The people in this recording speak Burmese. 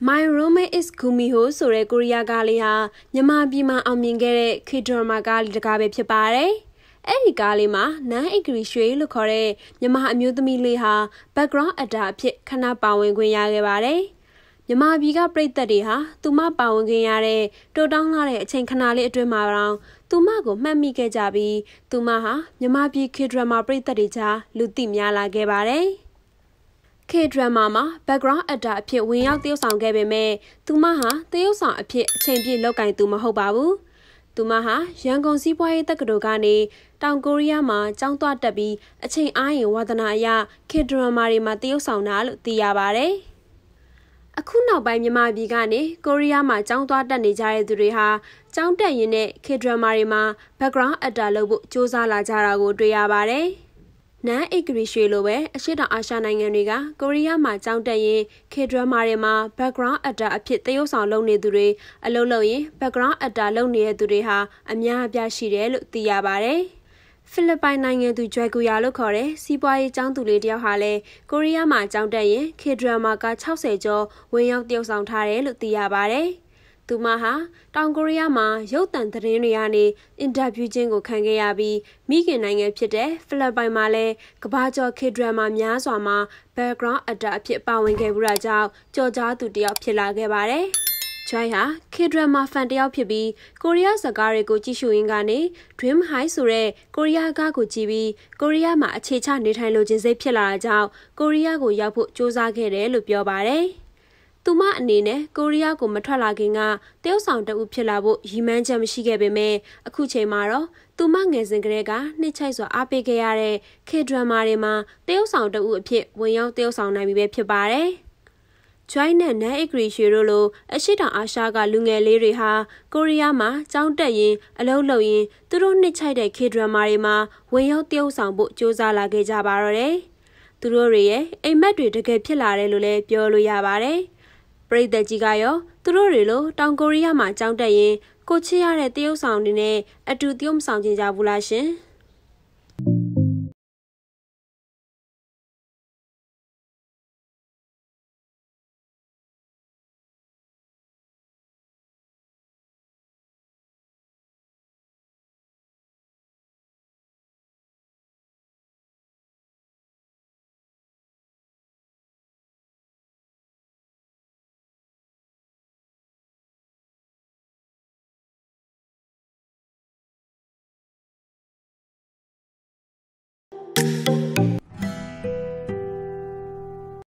My roommate is Gumiho ဆိုတဲ့ကိုရီးယားကားလေးဟာမြန်မာပြည်မှာအောင်မြင်ခဲ့တဲ့ K-drama ကားလေးတစ်ကားပဲဖြစ်ပါတယ်။အဲ့ဒီကားလေးမှာနန်းအိဂရီရွှေလို့ခေါ်တဲ့မြန်မာအမျိုးသမီးလေးဟာ background actor အဖြစ်ခဏပါဝင်ခွင့်ရခဲ့ပါတယ်။မြန်မာပြည်ကပြည်သက်တွေဟာသူမပါဝင်ခွင့်ရတဲ့တိုးတောင်းလာတဲ့အချိန်ခဏလေးအတွင်းမှာတော့သူမကိုမှတ်မိခဲ့ကြပြီးသူမဟာမြန်မာပြည် K-drama ပြည်သက်တွေကြားလူသိများလာခဲ့ပါတယ်။ K-drama မှာ background actor အဖြစ်ဝင်ရောက်သရုပ်ဆောင်ခဲ့ပေမဲ့သူမဟာသရုပ်ဆောင်အဖြစ်အချိန်ပြည့်လုပ်ကင်သူမဟုတ်ပါဘူး။သူမဟာရန်ကုန်စီးပွားရေးတက္ကသိုလ်ကနေတောင်ကိုရီးယားမှာကျောင်းသွားတက်ပြီးအချိန်အားရင်ဝါသနာအရ K-drama တွေမှာသရုပ်ဆောင်တာလို့သိရပါဗျ။အခုနောက်ပိုင်းမြန်မာပြည်ကနေကိုရီးယားမှာကျောင်းသွားတက်နေကြတဲ့သူတွေဟာကျောင်းတက်ရင်းနဲ့ K-drama တွေမှာ background actor လုပ်ဖို့စ조사လာကြတာကိုတွေ့ရပါတယ်။နန်အေဂရီရွှေလိုပဲအရှိတောင်အာရှနိုင်ငံတွေကကိုရီးယားမှာကြောင်းတက်ရင် K-drama တွေမှာ background actor အဖြစ်သရုပ်ဆောင်လုပ်နေသူတွေအလုပ်လုပ်ရင် background actor လုပ်နေတဲ့သူတွေဟာ အများအပြားရှိတယ်လို့သိရပါဗျ။ဖိလစ်ပိုင်နိုင်ငံသူဂျွယ်ကူယာလို့ခေါ်တဲ့စီးပွားရေးကျောင်းသူလေးတယောက်ဟာလည်းကိုရီးယားမှာကျောင်းတက်ရင် K-drama က60ကျော်ဝင်ရောက်တရုပ်ဆောင်ထားတယ်လို့သိရပါဗျ။သူမဟာတောင်ကိုရီးယားမှာရုပ်သံသတင်းတွေကနေအင်တာဗျူးချင်းကိုခံခဲ့ရပြီးမိခင်နိုင်ငံဖြစ်တဲ့ဖိလစ်ပိုင်မှာလည်းကဘာကျော်ခေဒရမာများစွာမှာ background actor အဖြစ်ပါဝင်ခဲ့မှုရာကြောင့်ကြော်ကြားသူတစ်ယောက်ဖြစ်လာခဲ့ပါတယ်။ဂျိုင်းဟာ K-drama fan တယောက်ဖြစ်ပြီးကိုရီးယားဇာတ်ကားတွေကိုကြည့်ရှုရင်းကနေ Dream High ဆိုတဲ့ကိုရီးယားကားကိုကြည့်ပြီးကိုရီးယားမှာအခြေချနေထိုင်လိုခြင်းစိတ်ဖြစ်လာတာကြောင့်ကိုရီးယားကိုရောက်ဖို့စူးစမ်းခဲ့တယ်လို့ပြောပါတယ်။သူမအနေနဲ့ကိုရီးယားကိုမထွက်လာခင်ကတရုတ်ဆောင်တဦးဖြစ်လာဖို့ရည်မှန်းချက်မရှိခဲ့ပေမဲ့အခုချိန်မှာတော့သူမငယ်စဉ်ကတည်းကနှစ်ချိုက်စွာအားပေးခဲ့ရတဲ့ K-drama တွေမှာတရုတ်ဆောင်တဦးအဖြစ်ဝင်ရောက်တရုတ်ဆောင်နိုင်ပြီပဲဖြစ်ပါတယ်။ Join နဲ့ Nan Agri ရွှေတို့လို အရှိတောင်အာရှကလူငယ်လေးတွေဟာကိုရီးယားမှာကျောင်းတက်ရင်အလုပ်လုပ်ရင်သူတို့နှစ်ချိုက်တဲ့ K-drama တွေမှာဝင်ရောက်တရုတ်ဆောင်ဖို့ကြိုးစားလာခဲ့ကြပါတော့တယ်။သူတို့တွေရဲ့အိမ်မက်တွေတကယ်ဖြစ်လာတယ်လို့လည်းပြောလို့ရပါတယ်။ပရိသတ်ကြီးကရောသူတို့တွေလိုတောင်ကိုရီးယားမှာကြောင်းတက်ရင်ကိုချစ်ရတဲ့တရုတ်ဆောင်တွေနဲ့အတူတရုတ်ဆောင်ကြကြဘူးလားရှင်။ Thank you.